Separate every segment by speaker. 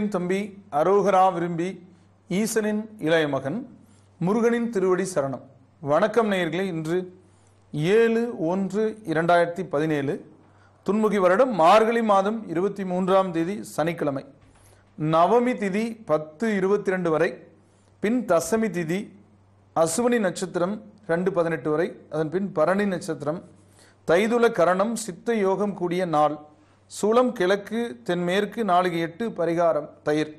Speaker 1: அன்புவின் தம்பி அரோகரா விரும்பி ஈசனின் இளைய மகன் முருகனின் திருவடி சரணம் வணக்கம் நேயர்களே இன்று ஏழு ஒன்று இரண்டாயிரத்தி பதினேழு துன்முகி வருடம் மார்கழி மாதம் இருபத்தி மூன்றாம் தேதி சனிக்கிழமை நவமி திதி பத்து இருபத்தி ரெண்டு வரை பின் தசமி திதி அசுவனி நட்சத்திரம் ரெண்டு பதினெட்டு வரை அதன் பின் பரணி நட்சத்திரம் தைதுல கரணம் சித்த யோகம் கூடிய நாள் சூளம் கிழக்கு தென்மேற்கு நாளைக்கு எட்டு பரிகாரம் தயிர்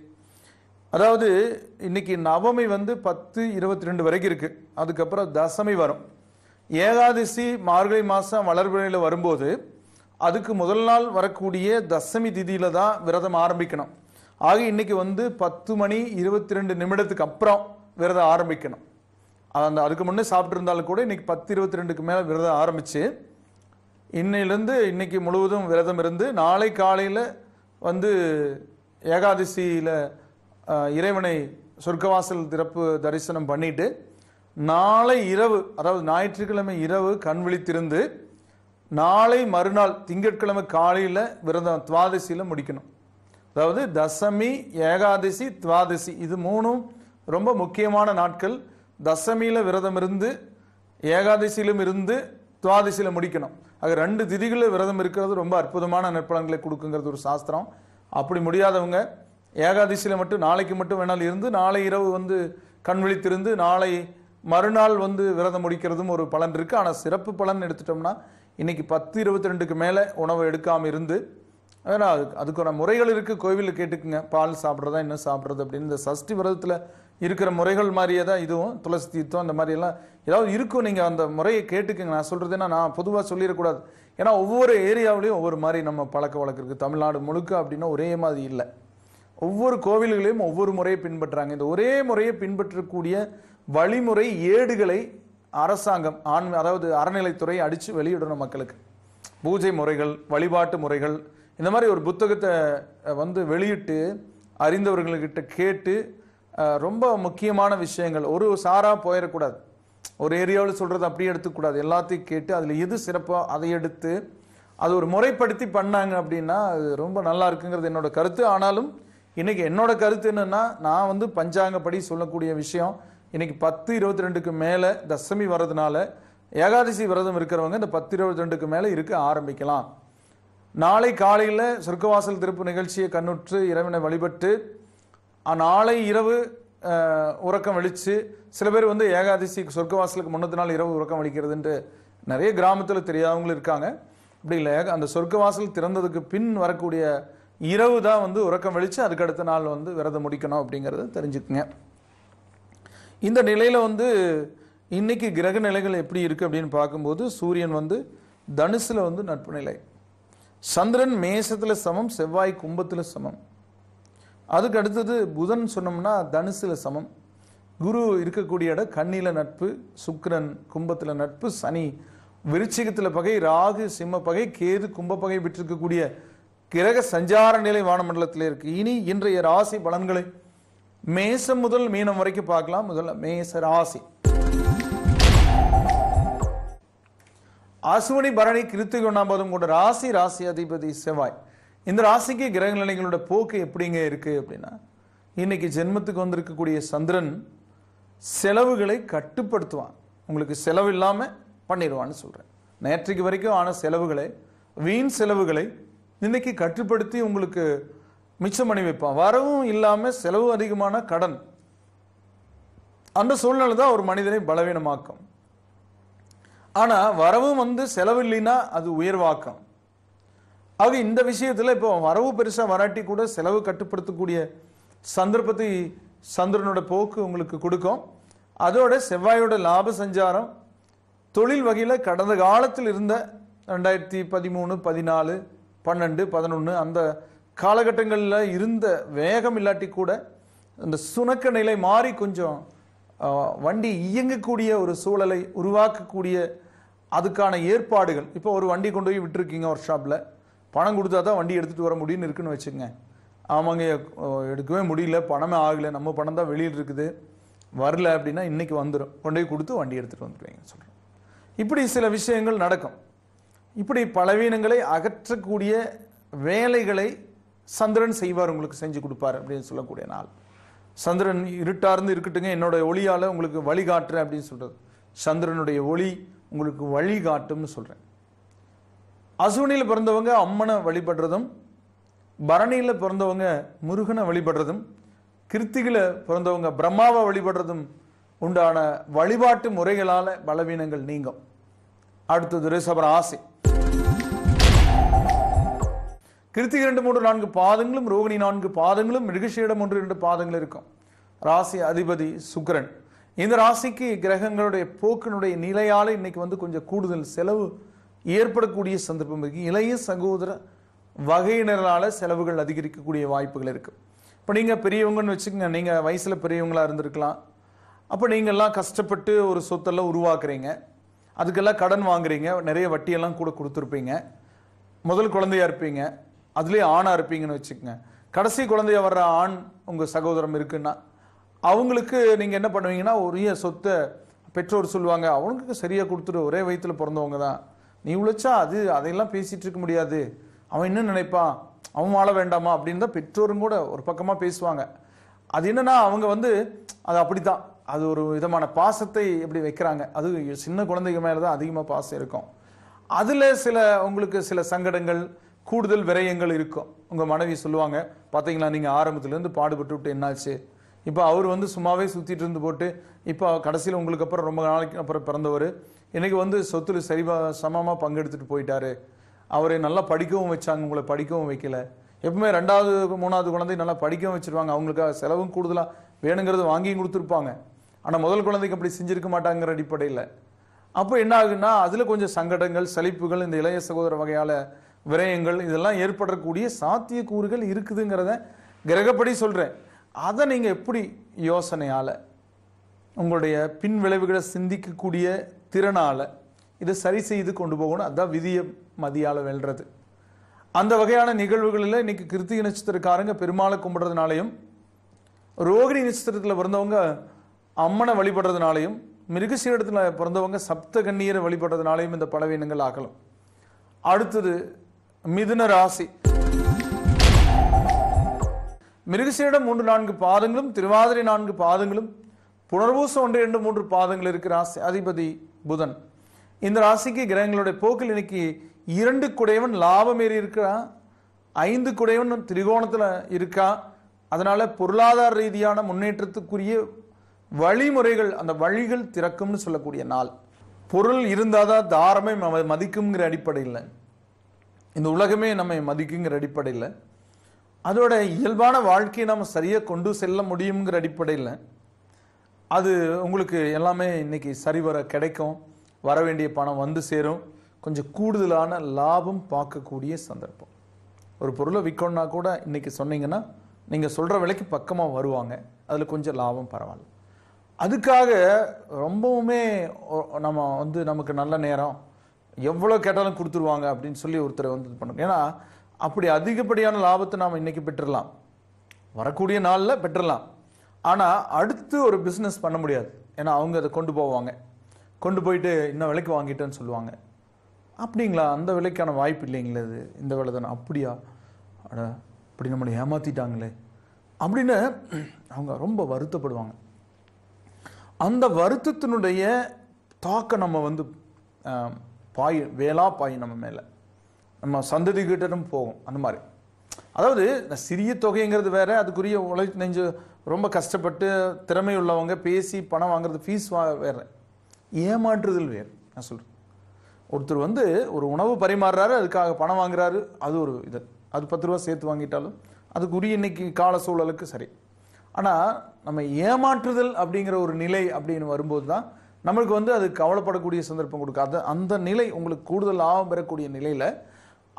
Speaker 1: அதாவது இன்னைக்கு நவமி வந்து பத்து இருபத்தி ரெண்டு வரைக்கும் இருக்குது அதுக்கப்புறம் தசமி வரும் ஏகாதசி மார்கழி மாதம் வளர்பிறையில் வரும்போது அதுக்கு முதல் நாள் வரக்கூடிய தசமி திதியில் தான் விரதம் ஆரம்பிக்கணும் ஆக இன்னைக்கு வந்து பத்து மணி இருபத்தி ரெண்டு நிமிடத்துக்கு அப்புறம் விரதம் ஆரம்பிக்கணும் அந்த அதுக்கு முன்னே சாப்பிட்ருந்தாலும் கூட இன்னைக்கு பத்து இருபத்தி ரெண்டுக்கு மேலே விரதம் ஆரம்பித்து இன்னிலிருந்து இன்னைக்கு முழுவதும் விரதம் இருந்து நாளை காலையில் வந்து ஏகாதசியில் இறைவனை சொர்க்கவாசல் திறப்பு தரிசனம் பண்ணிட்டு நாளை இரவு அதாவது ஞாயிற்றுக்கிழமை இரவு கண் விழித்திருந்து நாளை மறுநாள் திங்கட்கிழமை காலையில் விரதம் துவாதசியில் முடிக்கணும் அதாவது தசமி ஏகாதசி துவாதசி இது மூணும் ரொம்ப முக்கியமான நாட்கள் தசமியில் விரதம் இருந்து ஏகாதசியிலும் இருந்து துவாதசியில் முடிக்கணும் ஆக ரெண்டு திதிகளில் விரதம் இருக்கிறது ரொம்ப அற்புதமான நற்பலன்களை கொடுக்குங்கிறது ஒரு சாஸ்திரம் அப்படி முடியாதவங்க ஏகாதசியில் மட்டும் நாளைக்கு மட்டும் வேணாலும் இருந்து நாளை இரவு வந்து கண் விழித்திருந்து நாளை மறுநாள் வந்து விரதம் முடிக்கிறதும் ஒரு பலன் இருக்குது ஆனால் சிறப்பு பலன் எடுத்துட்டோம்னா இன்றைக்கி பத்து இருபத்தி ரெண்டுக்கு மேலே உணவு எடுக்காமல் இருந்து ஏன்னா அதுக்கு அதுக்கான முறைகள் இருக்குது கோவிலில் கேட்டுக்குங்க பால் சாப்பிட்றதா என்ன சாப்பிட்றது அப்படின்னு இந்த சஷ்டி விரதத்தில் இருக்கிற முறைகள் மாதிரியே தான் இதுவும் துளசி தீர்த்தம் அந்த மாதிரியெல்லாம் ஏதாவது இருக்கும் நீங்கள் அந்த முறையை கேட்டுக்கங்க நான் சொல்கிறதுனா நான் பொதுவாக சொல்லிடக்கூடாது ஏன்னா ஒவ்வொரு ஏரியாவிலையும் ஒவ்வொரு மாதிரி நம்ம பழக்க வழக்கு இருக்குது தமிழ்நாடு முழுக்க அப்படின்னா ஒரே மாதிரி இல்லை ஒவ்வொரு கோவில்களையும் ஒவ்வொரு முறையை பின்பற்றுறாங்க இந்த ஒரே முறையை பின்பற்றக்கூடிய வழிமுறை ஏடுகளை அரசாங்கம் ஆண் அதாவது அறநிலைத்துறை அடித்து வெளியிடணும் மக்களுக்கு பூஜை முறைகள் வழிபாட்டு முறைகள் இந்த மாதிரி ஒரு புத்தகத்தை வந்து வெளியிட்டு அறிந்தவர்கள்கிட்ட கேட்டு ரொம்ப முக்கியமான விஷயங்கள் ஒரு சாராக போயிடக்கூடாது ஒரு ஏரியாவில் சொல்றது அப்படியே எடுத்துக்கூடாது எல்லாத்தையும் கேட்டு அதில் எது சிறப்பாக அதை எடுத்து அது ஒரு முறைப்படுத்தி பண்ணாங்க அப்படின்னா அது ரொம்ப நல்லா இருக்குங்கிறது என்னோட கருத்து ஆனாலும் இன்றைக்கி என்னோட கருத்து என்னென்னா நான் வந்து பஞ்சாங்கப்படி சொல்லக்கூடிய விஷயம் இன்றைக்கி பத்து இருபத்தி ரெண்டுக்கு மேலே தசமி வர்றதுனால ஏகாதசி விரதம் இருக்கிறவங்க இந்த பத்து இருபத்தி ரெண்டுக்கு மேலே இருக்க ஆரம்பிக்கலாம் நாளை காலையில் சொர்க்கவாசல் திருப்பு நிகழ்ச்சியை கண்ணுற்று இறைவனை வழிபட்டு நாளை இரவு உறக்கம் வெளிச்சு சில பேர் வந்து ஏகாதசி சொர்க்கவாசலுக்கு முன்னது நாள் இரவு உறக்கம் அளிக்கிறதுன்ட்டு நிறைய கிராமத்தில் தெரியாதவங்களும் இருக்காங்க அப்படி இல்லை அந்த சொர்க்கவாசல் திறந்ததுக்கு பின் வரக்கூடிய இரவு தான் வந்து உறக்கம் வெளிச்சு அதுக்கு அடுத்த நாள் வந்து விரதம் முடிக்கணும் அப்படிங்கிறத தெரிஞ்சுக்குங்க இந்த நிலையில் வந்து இன்றைக்கி கிரக நிலைகள் எப்படி இருக்குது அப்படின்னு பார்க்கும்போது சூரியன் வந்து தனுசில் வந்து நட்பு நிலை சந்திரன் மேசத்தில் சமம் செவ்வாய் கும்பத்தில் சமம் அதுக்கு அடுத்தது புதன் சொன்னோம்னா தனுசில் சமம் குரு இருக்கக்கூடிய இடம் கண்ணியில் நட்பு சுக்கரன் கும்பத்தில் நட்பு சனி விருச்சிகத்தில் பகை ராகு சிம்ம பகை கேது கும்ப பகை விட்டிருக்கக்கூடிய கிரக சஞ்சார நிலை வானமண்டலத்தில் இருக்கு இனி இன்றைய ராசி பலன்களை மேசம் முதல் மீனம் வரைக்கும் பார்க்கலாம் முதல்ல மேச ராசி அசுவனி பரணி கிருத்திக ஒன்றாம் கொண்ட ராசி ராசி அதிபதி செவ்வாய் இந்த ராசிக்கு கிரக நிலைகளோட போக்கு எப்படிங்க இருக்குது அப்படின்னா இன்றைக்கி ஜென்மத்துக்கு வந்திருக்கக்கூடிய சந்திரன் செலவுகளை கட்டுப்படுத்துவான் உங்களுக்கு செலவு இல்லாமல் பண்ணிடுவான்னு சொல்கிறேன் நேற்றைக்கு வரைக்கும் ஆன செலவுகளை வீண் செலவுகளை இன்றைக்கி கட்டுப்படுத்தி உங்களுக்கு மிச்சம் பண்ணி வைப்பான் வரவும் இல்லாமல் செலவு அதிகமான கடன் அந்த சூழ்நிலை தான் ஒரு மனிதனை பலவீனமாக்கும் ஆனால் வரவும் வந்து செலவு இல்லைன்னா அது உயர்வாக்கம் ஆக இந்த விஷயத்தில் இப்போ வரவு பெருசாக வராட்டி கூட செலவு கட்டுப்படுத்தக்கூடிய சந்தர்ப்பத்தை சந்திரனோட போக்கு உங்களுக்கு கொடுக்கும் அதோட செவ்வாயோட லாப சஞ்சாரம் தொழில் வகையில் கடந்த காலத்தில் இருந்த ரெண்டாயிரத்தி பதிமூணு பதினாலு பன்னெண்டு பதினொன்று அந்த காலகட்டங்களில் இருந்த வேகம் இல்லாட்டி கூட அந்த சுணக்க நிலை மாறி கொஞ்சம் வண்டி இயங்கக்கூடிய ஒரு சூழலை உருவாக்கக்கூடிய அதுக்கான ஏற்பாடுகள் இப்போ ஒரு வண்டி கொண்டு போய் விட்டுருக்கீங்க ஒர்க் ஷாப்பில் பணம் கொடுத்தா தான் வண்டி எடுத்துகிட்டு வர முடியும்னு இருக்குன்னு வச்சுங்க ஆமாங்க எடுக்கவே முடியல பணமே ஆகலை நம்ம பணம் தான் வெளியில் இருக்குது வரல அப்படின்னா இன்றைக்கி வந்துடும் கொண்டு போய் கொடுத்து வண்டி எடுத்துகிட்டு வந்துடுவீங்கன்னு சொல்கிறோம் இப்படி சில விஷயங்கள் நடக்கும் இப்படி பலவீனங்களை அகற்றக்கூடிய வேலைகளை சந்திரன் செய்வார் உங்களுக்கு செஞ்சு கொடுப்பார் அப்படின்னு சொல்லக்கூடிய நாள் சந்திரன் இருட்டார்ந்து இருக்கட்டுங்க என்னோட ஒளியால் உங்களுக்கு வழிகாட்டுறேன் அப்படின்னு சொல்கிறது சந்திரனுடைய ஒளி உங்களுக்கு வழிகாட்டும்னு சொல்கிறேன் அசுவனியில் பிறந்தவங்க அம்மனை வழிபடுறதும் பரணியில் பிறந்தவங்க முருகனை வழிபடுறதும் கிருத்திகில் பிறந்தவங்க பிரம்மாவை வழிபடுறதும் உண்டான வழிபாட்டு முறைகளால் பலவீனங்கள் நீங்கும் அடுத்தது ரேசபர் ஆசை கிருத்தி ரெண்டு மூன்று நான்கு பாதங்களும் ரோகிணி நான்கு பாதங்களும் மிருகஷீடம் ஒன்று இரண்டு பாதங்கள் இருக்கும் ராசி அதிபதி சுக்கரன் இந்த ராசிக்கு கிரகங்களுடைய போக்கினுடைய நிலையால் இன்னைக்கு வந்து கொஞ்சம் கூடுதல் செலவு ஏற்படக்கூடிய சந்தர்ப்பம் இருக்குது இளைய சகோதர வகையினரால் செலவுகள் அதிகரிக்கக்கூடிய வாய்ப்புகள் இருக்குது இப்போ நீங்கள் பெரியவங்கன்னு வச்சுக்கோங்க நீங்கள் வயசில் பெரியவங்களா இருந்திருக்கலாம் அப்போ எல்லாம் கஷ்டப்பட்டு ஒரு சொத்தெல்லாம் உருவாக்குறீங்க அதுக்கெல்லாம் கடன் வாங்குறீங்க நிறைய வட்டியெல்லாம் கூட கொடுத்துருப்பீங்க முதல் குழந்தையா இருப்பீங்க அதுலேயே ஆணாக இருப்பீங்கன்னு வச்சுக்கோங்க கடைசி குழந்தையா வர்ற ஆண் உங்கள் சகோதரம் இருக்குன்னா அவங்களுக்கு நீங்கள் என்ன பண்ணுவீங்கன்னா ஒரே சொத்தை பெற்றோர் சொல்லுவாங்க அவங்களுக்கு சரியாக கொடுத்துட்டு ஒரே வயிற்றுல பிறந்தவங்க தான் நீ உழைச்சா அது அதையெல்லாம் பேசிகிட்டு இருக்க முடியாது அவன் இன்னும் நினைப்பான் அவன் வாழ வேண்டாமா அப்படின்னு தான் பெற்றோரும் கூட ஒரு பக்கமாக பேசுவாங்க அது என்னன்னா அவங்க வந்து அது அப்படி தான் அது ஒரு விதமான பாசத்தை எப்படி வைக்கிறாங்க அது சின்ன குழந்தைங்க மேலே தான் அதிகமாக பாசம் இருக்கும் அதில் சில உங்களுக்கு சில சங்கடங்கள் கூடுதல் விரயங்கள் இருக்கும் உங்கள் மனைவி சொல்லுவாங்க பார்த்தீங்களா நீங்கள் ஆரம்பத்துலேருந்து பாடுபட்டு விட்டு என்னாச்சு இப்போ அவர் வந்து சும்மாவே சுற்றிட்டு இருந்து போட்டு இப்போ கடைசியில் உங்களுக்கு அப்புறம் ரொம்ப நாளைக்கு அப்புறம் பிறந்தவர் இன்னைக்கு வந்து சொத்துல சரிபா சமமாக பங்கெடுத்துட்டு போயிட்டாரு அவரை நல்லா படிக்கவும் வச்சாங்க உங்களை படிக்கவும் வைக்கல எப்பவுமே ரெண்டாவது மூணாவது குழந்தை நல்லா படிக்கவும் வச்சுருவாங்க அவங்களுக்காக செலவும் கூடுதலாக வேணுங்கிறது வாங்கியும் கொடுத்துருப்பாங்க ஆனால் முதல் குழந்தைக்கு அப்படி செஞ்சிருக்க மாட்டாங்கிற அடிப்படையில் அப்போ என்ன ஆகுன்னா அதில் கொஞ்சம் சங்கடங்கள் சலிப்புகள் இந்த இளைய சகோதர வகையால் விரயங்கள் இதெல்லாம் ஏற்படக்கூடிய சாத்தியக்கூறுகள் இருக்குதுங்கிறத கிரகப்படி சொல்கிறேன் அதை நீங்கள் எப்படி யோசனையால் உங்களுடைய பின் விளைவுகளை சிந்திக்கக்கூடிய திறனால் இதை சரி செய்து கொண்டு போகணும் அதுதான் விதியை மதியால் வெல்றது அந்த வகையான நிகழ்வுகளில் இன்னைக்கு கிருத்திக நட்சத்திரக்காரங்க பெருமாளை கும்பிட்றதுனாலையும் ரோகிணி நட்சத்திரத்தில் பிறந்தவங்க அம்மனை வழிபடுறதுனாலையும் மிருகசீடத்தில் பிறந்தவங்க சப்த கண்ணீரை வழிபடுறதுனாலையும் இந்த பலவீனங்கள் ஆக்கலாம் அடுத்தது மிதுன ராசி மிருகசீடம் மூன்று நான்கு பாதங்களும் திருவாதிரை நான்கு பாதங்களும் புனர்வூசம் ஒன்று இரண்டு மூன்று பாதங்கள் இருக்கிற ராசி அதிபதி புதன் இந்த ராசிக்கு கிரகங்களுடைய போக்கில் இன்னைக்கு இரண்டு குடையவன் லாபம் ஏறி இருக்கா ஐந்து குடையவன் திரிகோணத்தில் இருக்கா அதனால் பொருளாதார ரீதியான முன்னேற்றத்துக்குரிய வழிமுறைகள் அந்த வழிகள் திறக்கும்னு சொல்லக்கூடிய நாள் பொருள் இருந்தால் தான் தாரமே மதிக்குங்கிற அடிப்படையில் இந்த உலகமே நம்மை மதிக்குங்கிற அடிப்படையில் அதோட இயல்பான வாழ்க்கையை நம்ம சரியாக கொண்டு செல்ல முடியுங்கிற அடிப்படையில் அது உங்களுக்கு எல்லாமே இன்றைக்கி சரிவர கிடைக்கும் வர வேண்டிய பணம் வந்து சேரும் கொஞ்சம் கூடுதலான லாபம் பார்க்கக்கூடிய சந்தர்ப்பம் ஒரு பொருளை விற்கணும்னா கூட இன்றைக்கி சொன்னீங்கன்னா நீங்கள் சொல்கிற விலைக்கு பக்கமாக வருவாங்க அதில் கொஞ்சம் லாபம் பரவாயில்ல அதுக்காக ரொம்பவுமே நம்ம வந்து நமக்கு நல்ல நேரம் எவ்வளோ கேட்டாலும் கொடுத்துருவாங்க அப்படின்னு சொல்லி ஒருத்தர் வந்து இது பண்ணுங்க ஏன்னா அப்படி அதிகப்படியான லாபத்தை நாம் இன்னைக்கு பெற்றுடலாம் வரக்கூடிய நாளில் பெற்றுடலாம் ஆனால் அடுத்து ஒரு பிஸ்னஸ் பண்ண முடியாது ஏன்னா அவங்க அதை கொண்டு போவாங்க கொண்டு போயிட்டு இன்னும் விலைக்கு வாங்கிட்டேன்னு சொல்லுவாங்க அப்படிங்களா அந்த விலைக்கான வாய்ப்பு இல்லைங்களே இது இந்த விலை தானே அப்படியா அட அப்படி நம்மளை ஏமாற்றிட்டாங்களே அப்படின்னு அவங்க ரொம்ப வருத்தப்படுவாங்க அந்த வருத்தத்தினுடைய தாக்கம் நம்ம வந்து பாய் வேலா பாய் நம்ம மேலே நம்ம சந்ததிகிட்டும் போகும் அந்த மாதிரி அதாவது சிறிய தொகைங்கிறது வேற அதுக்குரிய உழை நெஞ்சு ரொம்ப கஷ்டப்பட்டு திறமை உள்ளவங்க பேசி பணம் வாங்குறது ஃபீஸ் வா வேறு ஏமாற்றுதல் வேறு நான் சொல்கிறேன் ஒருத்தர் வந்து ஒரு உணவு பரிமாறுறாரு அதுக்காக பணம் வாங்குறாரு அது ஒரு இது அது பத்து ரூபா சேர்த்து வாங்கிட்டாலும் அதுக்கு உரிய இன்னைக்கு கால சூழலுக்கு சரி ஆனால் நம்ம ஏமாற்றுதல் அப்படிங்கிற ஒரு நிலை அப்படின்னு வரும்போது தான் நம்மளுக்கு வந்து அது கவலைப்படக்கூடிய சந்தர்ப்பம் கொடுக்காது அந்த நிலை உங்களுக்கு கூடுதல் லாபம் பெறக்கூடிய நிலையில்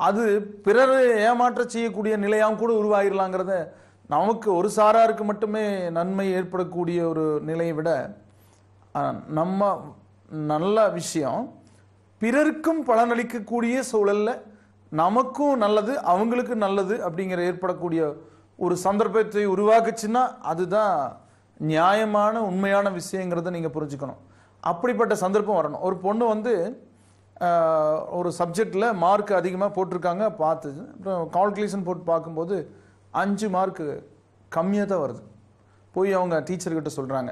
Speaker 1: அது பிறரை ஏமாற்ற செய்யக்கூடிய நிலையாகவும் கூட உருவாகிடலாங்கிறத நமக்கு ஒரு சாராருக்கு மட்டுமே நன்மை ஏற்படக்கூடிய ஒரு நிலையை விட நம்ம நல்ல விஷயம் பிறருக்கும் பலனளிக்கக்கூடிய சூழலில் நமக்கும் நல்லது அவங்களுக்கும் நல்லது அப்படிங்கிற ஏற்படக்கூடிய ஒரு சந்தர்ப்பத்தை உருவாக்குச்சுன்னா அதுதான் நியாயமான உண்மையான விஷயங்கிறத நீங்கள் புரிஞ்சுக்கணும் அப்படிப்பட்ட சந்தர்ப்பம் வரணும் ஒரு பொண்ணு வந்து ஒரு சப்ஜெக்டில் மார்க் அதிகமாக போட்டிருக்காங்க பார்த்து அப்புறம் கால்குலேஷன் போட்டு பார்க்கும்போது அஞ்சு மார்க்கு கம்மியாக தான் வருது போய் அவங்க டீச்சர்கிட்ட சொல்கிறாங்க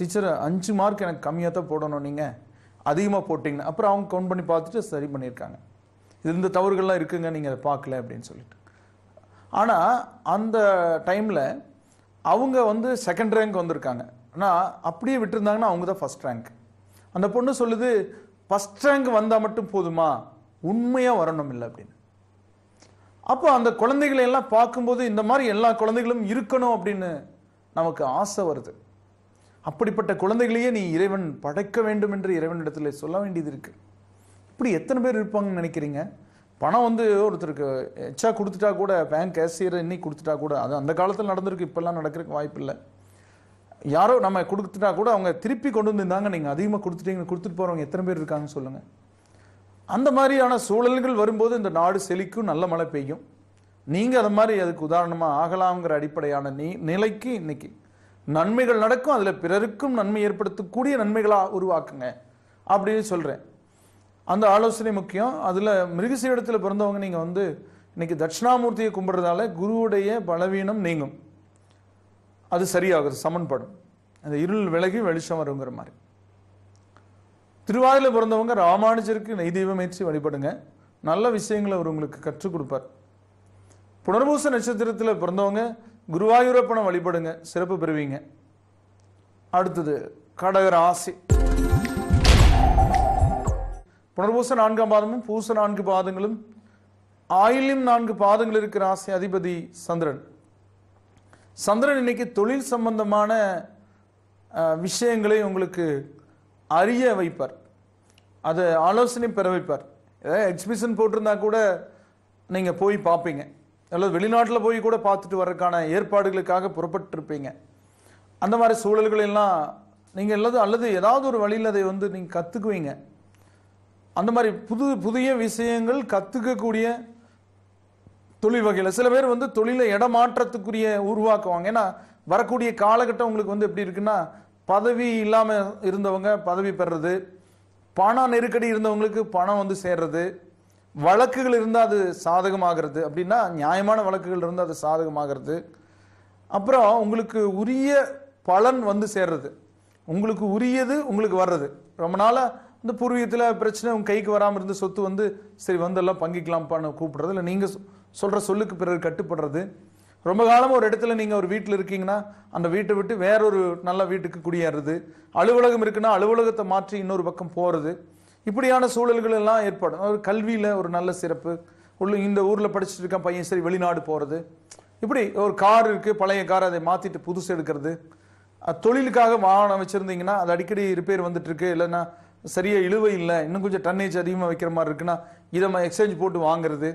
Speaker 1: டீச்சர் அஞ்சு மார்க் எனக்கு கம்மியாக தான் போடணும் நீங்கள் அதிகமாக போட்டிங்கன்னா அப்புறம் அவங்க கவுண்ட் பண்ணி பார்த்துட்டு சரி பண்ணியிருக்காங்க இது இந்த தவறுகள்லாம் இருக்குங்க நீங்கள் அதை பார்க்கல அப்படின்னு சொல்லிட்டு ஆனால் அந்த டைமில் அவங்க வந்து செகண்ட் ரேங்க் வந்திருக்காங்க ஆனால் அப்படியே விட்டுருந்தாங்கன்னா அவங்க தான் ஃபஸ்ட் ரேங்க் அந்த பொண்ணு சொல்லுது ஃபஸ்ட் ரேங்க் வந்தால் மட்டும் போதுமா உண்மையாக வரணும் இல்லை அப்படின்னு அப்போ அந்த குழந்தைகளை எல்லாம் பார்க்கும்போது இந்த மாதிரி எல்லா குழந்தைகளும் இருக்கணும் அப்படின்னு நமக்கு ஆசை வருது அப்படிப்பட்ட குழந்தைகளையே நீ இறைவன் படைக்க வேண்டும் என்று இறைவனிடத்தில் சொல்ல வேண்டியது இருக்கு இப்படி எத்தனை பேர் இருப்பாங்கன்னு நினைக்கிறீங்க பணம் வந்து ஒருத்தருக்கு எச்சா கொடுத்துட்டா கூட பேங்க் கேஷியர் இன்னைக்கு கொடுத்துட்டா கூட அது அந்த காலத்தில் நடந்திருக்கு இப்போல்லாம் நடக்கிறதுக்கு வாய்ப்பு இல்லை யாரோ நம்ம கொடுத்துட்டா கூட அவங்க திருப்பி கொண்டு வந்திருந்தாங்க நீங்கள் அதிகமாக கொடுத்துட்டீங்க கொடுத்துட்டு போகிறவங்க எத்தனை பேர் இருக்காங்கன்னு சொல்லுங்கள் அந்த மாதிரியான சூழல்கள் வரும்போது இந்த நாடு செழிக்கும் நல்ல மழை பெய்யும் நீங்கள் அது மாதிரி அதுக்கு உதாரணமாக ஆகலாங்கிற அடிப்படையான நீ நிலைக்கு இன்னைக்கு நன்மைகள் நடக்கும் அதில் பிறருக்கும் நன்மை ஏற்படுத்தக்கூடிய நன்மைகளாக உருவாக்குங்க அப்படின்னு சொல்கிறேன் அந்த ஆலோசனை முக்கியம் அதில் மிருகசீடத்தில் இடத்துல பிறந்தவங்க நீங்கள் வந்து இன்றைக்கி தட்சிணாமூர்த்தியை கும்பிட்றதால குருவுடைய பலவீனம் நீங்கும் அது சரியாகுது சமன்படும் அந்த இருள் விலகி வெளிச்சம் வருங்கிற மாதிரி திருவாயில் பிறந்தவங்க ராமானுஜருக்கு நெய் தெய்வம் ஏற்றி வழிபடுங்க நல்ல விஷயங்களை அவர் உங்களுக்கு கற்றுக் கொடுப்பார் புனர்பூச நட்சத்திரத்தில் பிறந்தவங்க குருவாயூரப்பனை வழிபடுங்க சிறப்பு பெறுவீங்க அடுத்தது கடகராசி புனர்பூச நான்காம் பாதமும் பூச நான்கு பாதங்களும் ஆயிலும் நான்கு பாதங்கள் இருக்கிற ஆசை அதிபதி சந்திரன் சந்திரன் இன்னைக்கு தொழில் சம்பந்தமான விஷயங்களை உங்களுக்கு அறிய வைப்பார் அது ஆலோசனை பெற வைப்பார் ஏதாவது எக்ஸிபிஷன் போட்டிருந்தா கூட நீங்கள் போய் பார்ப்பீங்க அல்லது வெளிநாட்டில் போய் கூட பார்த்துட்டு வர்றதுக்கான ஏற்பாடுகளுக்காக புறப்பட்டிருப்பீங்க அந்த மாதிரி சூழல்களெல்லாம் நீங்கள் அல்லது அல்லது ஏதாவது ஒரு வழியில் அதை வந்து நீங்கள் கற்றுக்குவீங்க அந்த மாதிரி புது புதிய விஷயங்கள் கற்றுக்கக்கூடிய தொழில் வகையில் சில பேர் வந்து தொழிலை இடமாற்றத்துக்குரிய உருவாக்குவாங்க ஏன்னா வரக்கூடிய காலகட்டம் உங்களுக்கு வந்து எப்படி இருக்குன்னா பதவி இல்லாமல் இருந்தவங்க பதவி பெறுறது பண நெருக்கடி இருந்தவங்களுக்கு பணம் வந்து சேர்றது வழக்குகள் இருந்தால் அது சாதகமாகிறது அப்படின்னா நியாயமான வழக்குகள் இருந்தால் அது சாதகமாகிறது அப்புறம் உங்களுக்கு உரிய பலன் வந்து சேர்றது உங்களுக்கு உரியது உங்களுக்கு வர்றது ரொம்ப நாளாக இந்த பூர்வீகத்தில் பிரச்சனை உங்கள் கைக்கு வராமல் இருந்த சொத்து வந்து சரி வந்தெல்லாம் பங்கிக்கலாம் பண்ண கூப்பிடுறது இல்லை நீங்கள் சொல்கிற சொல்லுக்கு பிறகு கட்டுப்படுறது ரொம்ப காலம் ஒரு இடத்துல நீங்கள் ஒரு வீட்டில் இருக்கீங்கன்னா அந்த வீட்டை விட்டு வேறொரு நல்ல வீட்டுக்கு குடியேறது அலுவலகம் இருக்குன்னா அலுவலகத்தை மாற்றி இன்னொரு பக்கம் போகிறது இப்படியான சூழல்கள் எல்லாம் ஏற்படும் ஒரு கல்வியில் ஒரு நல்ல சிறப்பு உள்ள இந்த ஊரில் படிச்சுட்டு இருக்கான் பையன் சரி வெளிநாடு போகிறது இப்படி ஒரு கார் இருக்குது பழைய கார் அதை மாற்றிட்டு புதுசு எடுக்கிறது தொழிலுக்காக வாகனம் வச்சுருந்தீங்கன்னா அது அடிக்கடி ரிப்பேர் வந்துட்டுருக்கு இல்லைன்னா சரியாக இழுவை இல்லை இன்னும் கொஞ்சம் டன்னேஜ் அதிகமாக வைக்கிற மாதிரி இருக்குன்னா இதை எக்ஸ்சேஞ்ச் போட்டு வாங்குறது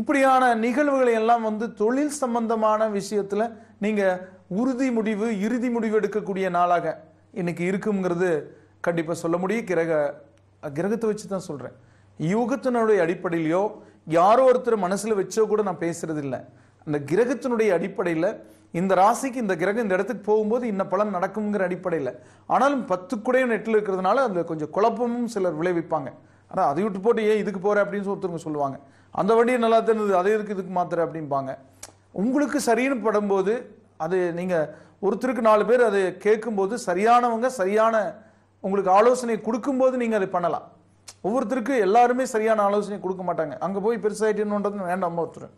Speaker 1: இப்படியான நிகழ்வுகளை எல்லாம் வந்து தொழில் சம்பந்தமான விஷயத்தில் நீங்கள் உறுதி முடிவு இறுதி முடிவு எடுக்கக்கூடிய நாளாக இன்னைக்கு இருக்குங்கிறது கண்டிப்பாக சொல்ல முடியும் கிரக கிரகத்தை வச்சு தான் சொல்கிறேன் யூகத்தினுடைய அடிப்படையிலையோ யாரோ ஒருத்தர் மனசில் வச்சோ கூட நான் பேசுறது இல்லை அந்த கிரகத்தினுடைய அடிப்படையில் இந்த ராசிக்கு இந்த கிரகம் இந்த இடத்துக்கு போகும்போது இன்ன பலன் நடக்கும்ங்கிற அடிப்படையில் ஆனாலும் பத்து கூடையும் நெட்டில் இருக்கிறதுனால அதில் கொஞ்சம் குழப்பமும் சிலர் விளைவிப்பாங்க ஆனால் அதை விட்டு போட்டு ஏன் இதுக்கு போகிற அப்படின்னு ஒருத்தருங்க சொல்லுவாங்க அந்த வண்டியை நல்லா தெரிஞ்சது அதை இதுக்கு இதுக்கு மாத்திர அப்படிம்பாங்க உங்களுக்கு சரின்னு படும்போது அது நீங்கள் ஒருத்தருக்கு நாலு பேர் அதை கேட்கும்போது சரியானவங்க சரியான உங்களுக்கு ஆலோசனை கொடுக்கும்போது நீங்கள் அதை பண்ணலாம் ஒவ்வொருத்தருக்கும் எல்லாருமே சரியான ஆலோசனை கொடுக்க மாட்டாங்க அங்கே போய் பெருசாகிட்டேன்னுன்றது வேண்டாம் ஒருத்தர்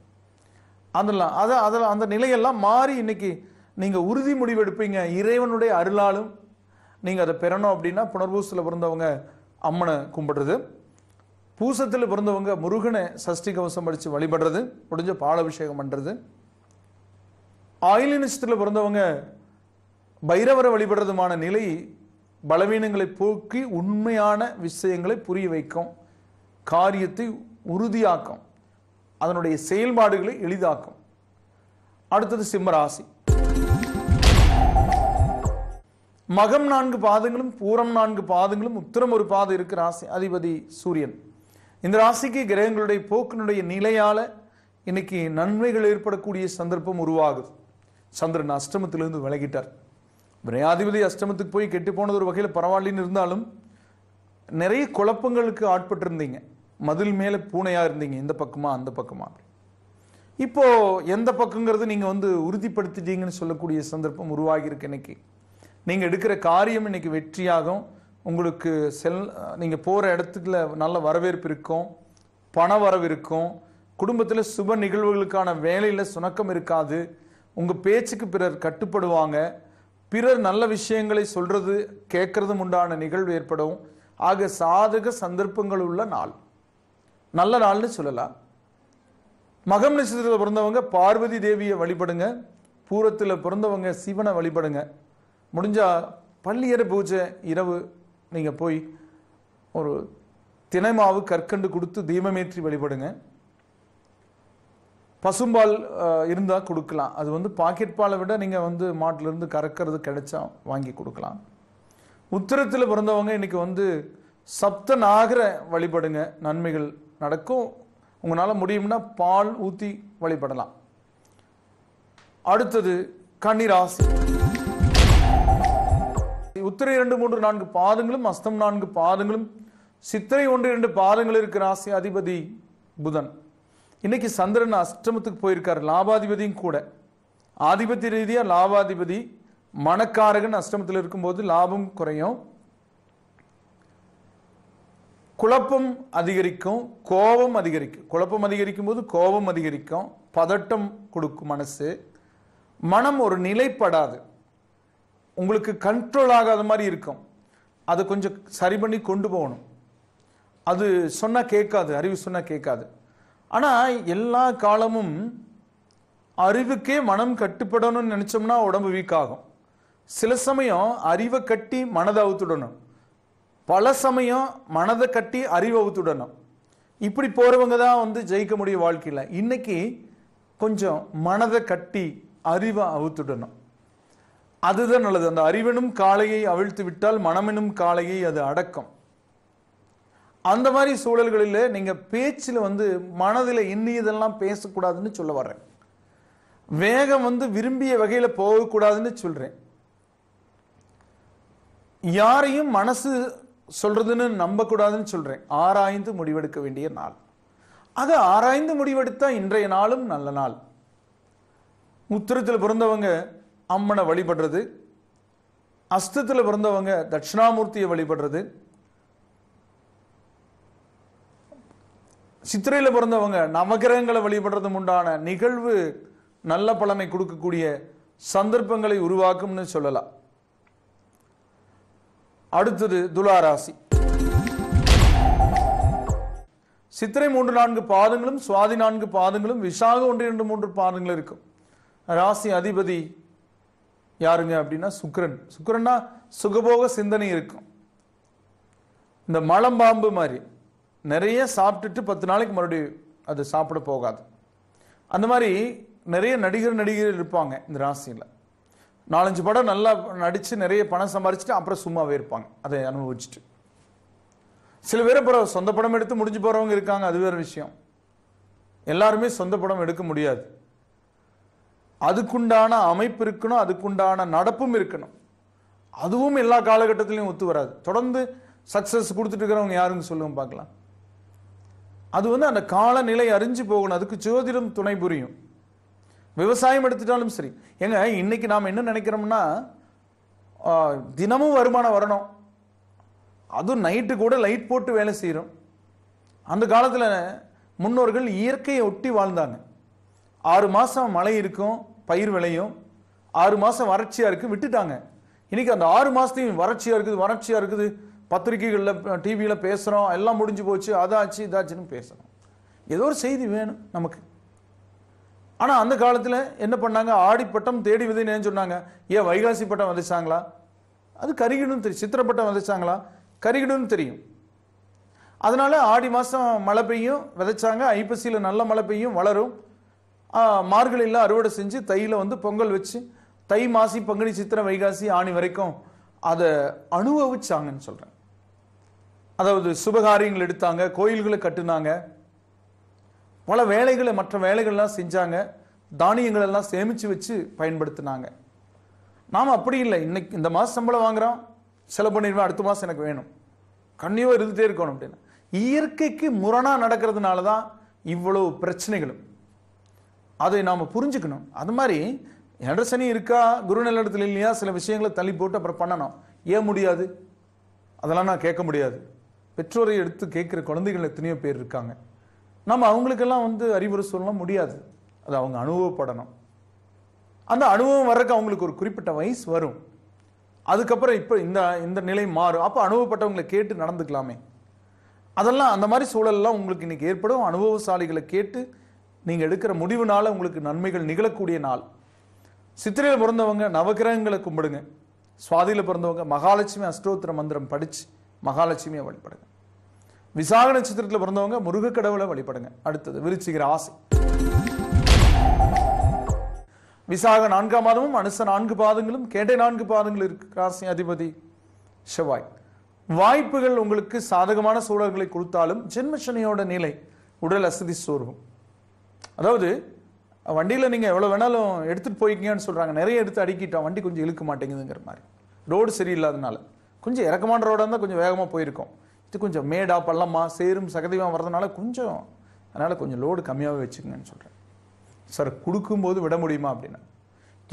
Speaker 1: அதெல்லாம் அதை அதில் அந்த நிலையெல்லாம் மாறி இன்னைக்கு நீங்கள் உறுதி முடிவெடுப்பீங்க இறைவனுடைய அருளாலும் நீங்கள் அதை பெறணும் அப்படின்னா புனர்பூசில் பிறந்தவங்க அம்மனை கும்பிடுறது பூசத்தில் பிறந்தவங்க முருகனை சஷ்டி கவசம் படித்து வழிபடுறது முடிஞ்ச அபிஷேகம் பண்ணுறது ஆயிலி நட்சத்திரத்தில் பிறந்தவங்க பைரவரை வழிபடுறதுமான நிலை பலவீனங்களை போக்கி உண்மையான விஷயங்களை புரிய வைக்கும் காரியத்தை உறுதியாக்கும் அதனுடைய செயல்பாடுகளை எளிதாக்கும் அடுத்தது சிம்மராசி மகம் நான்கு பாதங்களும் பூரம் நான்கு பாதங்களும் உத்தரம் ஒரு பாதம் இருக்கிற ராசி அதிபதி சூரியன் இந்த ராசிக்கு கிரகங்களுடைய போக்கினுடைய நிலையால் இன்னைக்கு நன்மைகள் ஏற்படக்கூடிய சந்தர்ப்பம் உருவாகுது சந்திரன் அஷ்டமத்திலிருந்து விலகிட்டார் விரையாதிபதி அஷ்டமத்துக்கு போய் கெட்டு போனது ஒரு வகையில் பரவாயில்லன்னு இருந்தாலும் நிறைய குழப்பங்களுக்கு ஆட்பட்டிருந்தீங்க மதில் மேலே பூனையாக இருந்தீங்க இந்த பக்கமா அந்த பக்கமா இப்போது எந்த பக்கங்கிறது நீங்கள் வந்து உறுதிப்படுத்திட்டீங்கன்னு சொல்லக்கூடிய சந்தர்ப்பம் உருவாகியிருக்கு இன்னைக்கு நீங்கள் எடுக்கிற காரியம் இன்னைக்கு வெற்றியாகும் உங்களுக்கு செல் நீங்கள் போகிற இடத்துல நல்ல வரவேற்பு இருக்கும் பண வரவு இருக்கும் குடும்பத்தில் சுப நிகழ்வுகளுக்கான வேலையில் சுணக்கம் இருக்காது உங்கள் பேச்சுக்கு பிறர் கட்டுப்படுவாங்க பிறர் நல்ல விஷயங்களை சொல்கிறது கேட்குறதும் உண்டான நிகழ்வு ஏற்படும் ஆக சாதக சந்தர்ப்பங்கள் உள்ள நாள் நல்ல நாள்னு சொல்லலாம் மகம் நிச்சயத்தில் பிறந்தவங்க பார்வதி தேவியை வழிபடுங்க பூரத்தில் பிறந்தவங்க சிவனை வழிபடுங்க முடிஞ்சால் பள்ளியர பூஜை இரவு நீங்கள் போய் ஒரு தினைமாவு கற்கண்டு கொடுத்து தீபமேற்றி வழிபடுங்க பசும்பால் இருந்தால் கொடுக்கலாம் அது வந்து பாக்கெட் பாலை விட நீங்கள் வந்து மாட்டிலிருந்து கறக்கிறது கிடைச்சா வாங்கி கொடுக்கலாம் உத்திரத்தில் பிறந்தவங்க இன்னைக்கு வந்து சப்த நாகர வழிபடுங்க நன்மைகள் நடக்கும் உங்களால் முடியும்னா பால் ஊற்றி வழிபடலாம் அடுத்தது கன்னிராசி உத்திரை இரண்டு மூன்று நான்கு பாதங்களும் அஸ்தம் நான்கு பாதங்களும் சித்திரை ஒன்று இரண்டு பாதங்கள் இருக்கிற ராசி அதிபதி புதன் இன்னைக்கு சந்திரன் அஷ்டமத்துக்கு போயிருக்கார் லாபாதிபதியும் கூட ஆதிபத்திய ரீதியாக லாபாதிபதி மணக்காரகன் அஷ்டமத்தில் இருக்கும்போது லாபம் குறையும் குழப்பம் அதிகரிக்கும் கோபம் அதிகரிக்கும் குழப்பம் அதிகரிக்கும் போது கோபம் அதிகரிக்கும் பதட்டம் கொடுக்கும் மனசு மனம் ஒரு நிலைப்படாது உங்களுக்கு கண்ட்ரோல் ஆகாத மாதிரி இருக்கும் அதை கொஞ்சம் சரி பண்ணி கொண்டு போகணும் அது சொன்னால் கேட்காது அறிவு சொன்னால் கேட்காது ஆனால் எல்லா காலமும் அறிவுக்கே மனம் கட்டுப்படணும்னு நினச்சோம்னா உடம்பு வீக் ஆகும் சில சமயம் அறிவை கட்டி மனதை அவுத்துடணும் பல சமயம் மனதை கட்டி அறிவை அவுத்துடணும் இப்படி போகிறவங்க தான் வந்து ஜெயிக்க முடியும் வாழ்க்கையில் இன்றைக்கி கொஞ்சம் மனதை கட்டி அறிவை அவுத்துடணும் அதுதான் நல்லது அந்த அறிவெனும் காளையை அவிழ்த்து விட்டால் மனமெனும் காளையை அது அடக்கம் அந்த மாதிரி சூழல்களில் நீங்கள் பேச்சில் வந்து மனதில் இன்னி இதெல்லாம் பேசக்கூடாதுன்னு சொல்ல வர்றேன் வேகம் வந்து விரும்பிய வகையில் போகக்கூடாதுன்னு சொல்கிறேன் யாரையும் மனசு சொல்கிறதுன்னு நம்பக்கூடாதுன்னு சொல்கிறேன் ஆராய்ந்து முடிவெடுக்க வேண்டிய நாள் அதை ஆராய்ந்து முடிவெடுத்தால் இன்றைய நாளும் நல்ல நாள் உத்திரத்தில் பிறந்தவங்க அம்மனை வழிபடுறது அஸ்தத்தில் பிறந்தவங்க தட்சிணாமூர்த்தியை வழிபடுறது சித்திரையில் பிறந்தவங்க நவகிரகங்களை வழிபடுறது உண்டான நிகழ்வு நல்ல பலனை கொடுக்கக்கூடிய சந்தர்ப்பங்களை உருவாக்கும்னு சொல்லலாம் அடுத்தது துளாராசி சித்திரை மூன்று நான்கு பாதங்களும் சுவாதி நான்கு பாதங்களும் விசாக ஒன்று இரண்டு மூன்று பாதங்கள் இருக்கும் ராசி அதிபதி யாருங்க அப்படின்னா சுக்கரன் சுக்கரன்னா சுகபோக சிந்தனை இருக்கும் இந்த மலம்பாம்பு மாதிரி நிறைய சாப்பிட்டுட்டு பத்து நாளைக்கு மறுபடியும் அது சாப்பிட போகாது அந்த மாதிரி நிறைய நடிகர் நடிகர் இருப்பாங்க இந்த ராசியில் நாலஞ்சு படம் நல்லா நடித்து நிறைய பணம் சம்பாரிச்சுட்டு அப்புறம் சும்மாவே இருப்பாங்க அதை அனுபவிச்சுட்டு சில பேர் அப்புறம் சொந்த படம் எடுத்து முடிஞ்சு போகிறவங்க இருக்காங்க அது வேறு விஷயம் எல்லாருமே சொந்த படம் எடுக்க முடியாது அதுக்குண்டான அமைப்பு இருக்கணும் அதுக்குண்டான நடப்பும் இருக்கணும் அதுவும் எல்லா காலகட்டத்திலையும் ஒத்து வராது தொடர்ந்து சக்ஸஸ் கொடுத்துட்டு இருக்கிறவங்க யாருன்னு சொல்லுங்க பார்க்கலாம் அது வந்து அந்த காலநிலை அறிஞ்சு போகணும் அதுக்கு சுதந்திரம் துணை புரியும் விவசாயம் எடுத்துட்டாலும் சரி ஏங்க இன்னைக்கு நாம் என்ன நினைக்கிறோம்னா தினமும் வருமானம் வரணும் அதுவும் நைட்டு கூட லைட் போட்டு வேலை செய்கிறோம் அந்த காலத்தில் முன்னோர்கள் இயற்கையை ஒட்டி வாழ்ந்தாங்க ஆறு மாதம் மழை இருக்கும் பயிர் விளையும் ஆறு மாதம் வறட்சியாக இருக்குது விட்டுட்டாங்க இன்றைக்கி அந்த ஆறு மாதத்தையும் வறட்சியாக இருக்குது வறட்சியாக இருக்குது பத்திரிகைகளில் டிவியில் பேசுகிறோம் எல்லாம் முடிஞ்சு போச்சு அதாச்சு இதாச்சுன்னு பேசுகிறோம் ஏதோ ஒரு செய்தி வேணும் நமக்கு ஆனால் அந்த காலத்தில் என்ன பண்ணாங்க ஆடிப்பட்டம் தேடி விதைன்னு சொன்னாங்க ஏன் வைகாசி பட்டம் விதைச்சாங்களா அது கருகிடும் தெரியும் சித்திரப்பட்டம் விதைச்சாங்களா கருகிடும் தெரியும் அதனால் ஆடி மாதம் மழை பெய்யும் விதைச்சாங்க ஐப்பசியில் நல்ல மழை பெய்யும் வளரும் மார்கழியில் அறுவடை செஞ்சு தையில் வந்து பொங்கல் வச்சு தை மாசி பங்குனி சித்திரை வைகாசி ஆணி வரைக்கும் அதை அனுபவிச்சாங்கன்னு சொல்கிறேன் அதாவது சுபகாரியங்கள் எடுத்தாங்க கோயில்களை கட்டுனாங்க பல வேலைகளை மற்ற வேலைகள்லாம் செஞ்சாங்க தானியங்களெல்லாம் சேமித்து வச்சு பயன்படுத்தினாங்க நாம் அப்படி இல்லை இன்னைக்கு இந்த மாதம் சம்பளம் வாங்குகிறோம் செலவு பண்ணிடுவேன் அடுத்த மாதம் எனக்கு வேணும் கண்ணியோ இருந்துகிட்டே இருக்கணும் அப்படின்னு இயற்கைக்கு முரணாக நடக்கிறதுனால தான் இவ்வளவு பிரச்சனைகளும் அதை நாம் புரிஞ்சுக்கணும் அது மாதிரி ஹெண்டர்சனி இருக்கா குருநல இடத்துல இல்லையா சில விஷயங்களை தள்ளி போட்டு அப்புறம் பண்ணணும் ஏன் முடியாது அதெல்லாம் நான் கேட்க முடியாது பெற்றோரை எடுத்து கேட்குற குழந்தைகள் எத்தனையோ பேர் இருக்காங்க நம்ம அவங்களுக்கெல்லாம் வந்து அறிவுரை சொல்ல முடியாது அது அவங்க அனுபவப்படணும் அந்த அனுபவம் வர்றதுக்கு அவங்களுக்கு ஒரு குறிப்பிட்ட வயசு வரும் அதுக்கப்புறம் இப்போ இந்த இந்த நிலை மாறும் அப்போ அனுபவப்பட்டவங்களை கேட்டு நடந்துக்கலாமே அதெல்லாம் அந்த மாதிரி சூழல்லாம் உங்களுக்கு இன்னைக்கு ஏற்படும் அனுபவசாலிகளை கேட்டு நீங்கள் எடுக்கிற முடிவுனால உங்களுக்கு நன்மைகள் நிகழக்கூடிய நாள் சித்திரையில் பிறந்தவங்க நவகிரகங்களை கும்பிடுங்க சுவாதியில் பிறந்தவங்க மகாலட்சுமி அஷ்டோத்திர மந்திரம் படித்து மகாலட்சுமியை வழிபடுங்க விசாக நட்சத்திரத்தில் பிறந்தவங்க முருக கடவுளை வழிபடுங்க அடுத்தது விருச்சிகிற ஆசை விசாக நான்காம் மாதமும் அனுச நான்கு பாதங்களும் கேட்டை நான்கு பாதங்கள் இருக்கு ராசி அதிபதி செவ்வாய் வாய்ப்புகள் உங்களுக்கு சாதகமான சூழல்களை கொடுத்தாலும் ஜென்ம நிலை உடல் அசதி சோர்வும் அதாவது வண்டியில் நீங்கள் எவ்வளோ வேணாலும் எடுத்துகிட்டு போய்க்கிங்கன்னு சொல்கிறாங்க நிறைய எடுத்து அடிக்கிட்டோம் வண்டி கொஞ்சம் இழுக்க மாட்டேங்குதுங்கிற மாதிரி ரோடு சரியில்லாதனால கொஞ்சம் இறக்கமான ரோடாக இருந்தால் கொஞ்சம் வேகமாக போயிருக்கோம் இது கொஞ்சம் மேடா பள்ளமா சேரும் சகதிவம் வர்றதுனால கொஞ்சம் அதனால் கொஞ்சம் லோடு கம்மியாகவே வச்சுக்கங்கன்னு சொல்கிறேன் சார் கொடுக்கும்போது விட முடியுமா அப்படின்னா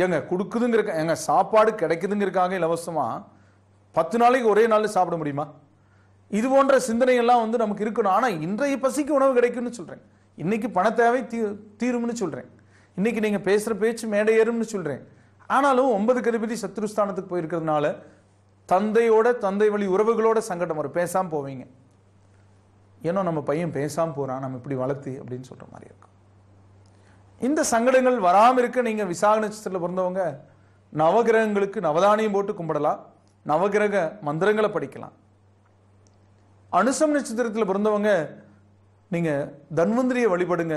Speaker 1: ஏங்க கொடுக்குதுங்கிற எங்க சாப்பாடு கிடைக்குதுங்கிறக்காக இலவசமாக பத்து நாளைக்கு ஒரே நாளில் சாப்பிட முடியுமா இது போன்ற எல்லாம் வந்து நமக்கு இருக்கணும் ஆனால் இன்றைய பசிக்கு உணவு கிடைக்கும்னு சொல்கிறேன் இன்னைக்கு பண தேவை தீ தீரும்னு சொல்கிறேன் இன்றைக்கி நீங்கள் பேசுகிற பேச்சு மேடை ஏறும்னு சொல்கிறேன் ஆனாலும் ஒன்பது கதிபதி சத்ருஸ்தானத்துக்கு போயிருக்கிறதுனால தந்தையோட தந்தை வழி உறவுகளோட சங்கடம் வரும் பேசாமல் போவீங்க ஏன்னோ நம்ம பையன் பேசாமல் போகிறான் நம்ம இப்படி வளர்த்து அப்படின்னு சொல்கிற மாதிரி இருக்கும் இந்த சங்கடங்கள் வராமல் இருக்க நீங்கள் விசாக நட்சத்திரத்தில் பிறந்தவங்க நவகிரகங்களுக்கு நவதானியம் போட்டு கும்பிடலாம் நவகிரக மந்திரங்களை படிக்கலாம் அனுசம் நட்சத்திரத்தில் பிறந்தவங்க நீங்கள் தன்வந்திரியை வழிபடுங்க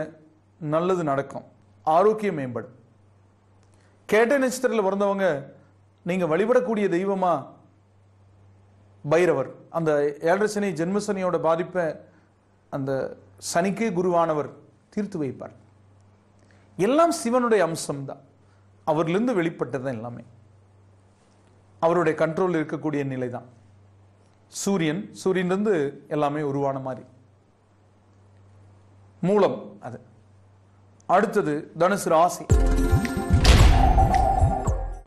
Speaker 1: நல்லது நடக்கும் ஆரோக்கியம் மேம்படும் கேட்ட நட்சத்திரத்தில் பிறந்தவங்க நீங்கள் வழிபடக்கூடிய தெய்வமாக பைரவர் அந்த ஏழரை சனி ஜென்மசனியோட பாதிப்பை அந்த சனிக்கு குருவானவர் தீர்த்து வைப்பார் எல்லாம் சிவனுடைய அம்சம்தான் அவர்லேருந்து வெளிப்பட்டது எல்லாமே அவருடைய கண்ட்ரோல் இருக்கக்கூடிய நிலை தான் சூரியன் சூரியன்லேருந்து எல்லாமே உருவான மாதிரி மூலம் அது அடுத்தது தனுசு ராசி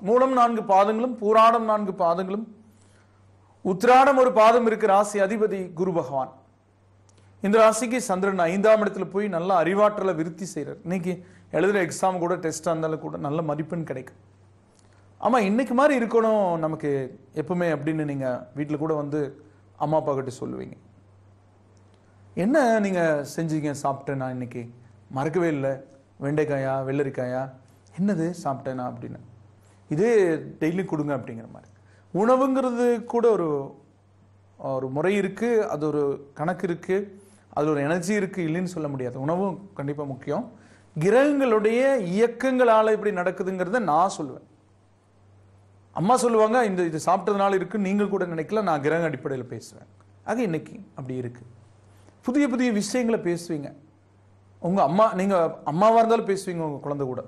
Speaker 1: மூலம் நான்கு பாதங்களும் பூராடம் நான்கு பாதங்களும் உத்திராடம் ஒரு பாதம் இருக்கிற ராசி அதிபதி குரு பகவான் இந்த ராசிக்கு சந்திரன் ஐந்தாம் இடத்துல போய் நல்ல அறிவாற்றலை விருத்தி செய்கிறார் இன்னைக்கு எழுதுகிற எக்ஸாம் கூட டெஸ்ட்டாக இருந்தாலும் கூட நல்ல மதிப்பெண் கிடைக்கும் ஆமாம் இன்னைக்கு மாதிரி இருக்கணும் நமக்கு எப்பவுமே அப்படின்னு நீங்கள் வீட்டில் கூட வந்து அம்மா அப்பா கிட்ட சொல்லுவீங்க என்ன நீங்கள் செஞ்சீங்க சாப்பிட்டேண்ணா இன்றைக்கி மறக்கவே இல்லை வெண்டைக்காயா வெள்ளரிக்காயா என்னது சாப்பிட்டேனா அப்படின்னு இதே டெய்லி கொடுங்க அப்படிங்கிற மாதிரி உணவுங்கிறது கூட ஒரு ஒரு முறை இருக்குது அது ஒரு கணக்கு இருக்குது அதில் ஒரு எனர்ஜி இருக்குது இல்லைன்னு சொல்ல முடியாது உணவும் கண்டிப்பாக முக்கியம் கிரகங்களுடைய இயக்கங்களால் இப்படி நடக்குதுங்கிறத நான் சொல்லுவேன் அம்மா சொல்லுவாங்க இந்த இது சாப்பிட்டதுனால இருக்குன்னு நீங்கள் கூட நினைக்கல நான் கிரக அடிப்படையில் பேசுவேன் ஆக இன்னைக்கு அப்படி இருக்குது புதிய புதிய விஷயங்களை பேசுவீங்க உங்கள் அம்மா நீங்கள் அம்மாவாக இருந்தாலும் பேசுவீங்க உங்கள் குழந்தை கூட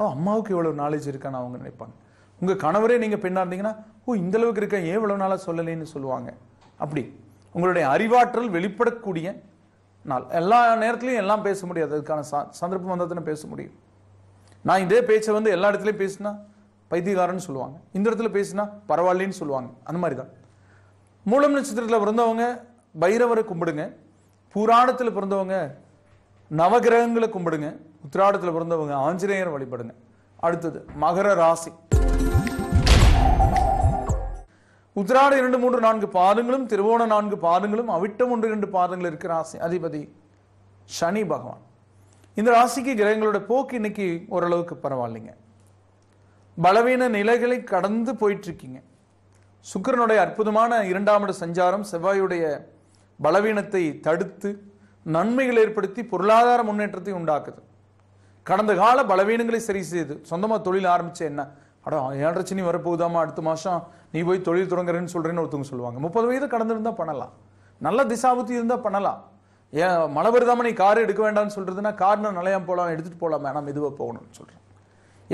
Speaker 1: ஓ அம்மாவுக்கு இவ்வளோ நாலேஜ் இருக்கான்னு அவங்க நினைப்பாங்க உங்கள் கணவரே நீங்கள் பெண்ணாக இருந்தீங்கன்னா ஓ இந்தளவுக்கு இருக்க ஏன் இவ்வளோ நாளாக சொல்லலைன்னு சொல்லுவாங்க அப்படி உங்களுடைய அறிவாற்றல் வெளிப்படக்கூடிய நாள் எல்லா நேரத்துலையும் எல்லாம் பேச முடியாது அதுக்கான சந்தர்ப்பம் வந்ததுன்னு பேச முடியும் நான் இதே பேச்சை வந்து எல்லா இடத்துலையும் பேசினா பைத்தியகாரன்னு சொல்லுவாங்க இந்த இடத்துல பேசுனா பரவாயில்லன்னு சொல்லுவாங்க அந்த மாதிரி தான் மூலம் நட்சத்திரத்தில் பிறந்தவங்க பைரவரை கும்பிடுங்க புராணத்தில் பிறந்தவங்க நவகிரகங்களை கும்பிடுங்க உத்திராடத்தில் பிறந்தவங்க ஆஞ்சநேயர் வழிபடுங்க அடுத்தது மகர ராசி உத்திராட இரண்டு மூன்று நான்கு பாதங்களும் திருவோண நான்கு பாதங்களும் அவிட்டம் ஒன்று இரண்டு பாதங்கள் இருக்கிற ராசி அதிபதி சனி பகவான் இந்த ராசிக்கு கிரகங்களோட போக்கு இன்னைக்கு ஓரளவுக்கு பரவாயில்லைங்க பலவீன நிலைகளை கடந்து போயிட்டு இருக்கீங்க சுக்கரனுடைய அற்புதமான இரண்டாம் இட சஞ்சாரம் செவ்வாயுடைய பலவீனத்தை தடுத்து நன்மைகள் ஏற்படுத்தி பொருளாதார முன்னேற்றத்தை உண்டாக்குது கடந்த கால பலவீனங்களை சரி செய்து சொந்தமாக தொழில் ஆரம்பித்த என்ன அடா ஏழரை சினி வரப்போகுதாமா அடுத்த மாதம் நீ போய் தொழில் தொடங்குறேன்னு சொல்கிறேன்னு ஒருத்தவங்க சொல்லுவாங்க முப்பது வயது கடந்திருந்தால் பண்ணலாம் நல்ல திசாபுத்தி இருந்தால் பண்ணலாம் ஏன் மழை வருதாம நீ கார் எடுக்க வேண்டாம்னு சொல்கிறதுனா நான் நிலையம் போகலாம் எடுத்துகிட்டு போகலாம் வேணாம் மெதுவாக போகணும்னு சொல்கிறேன்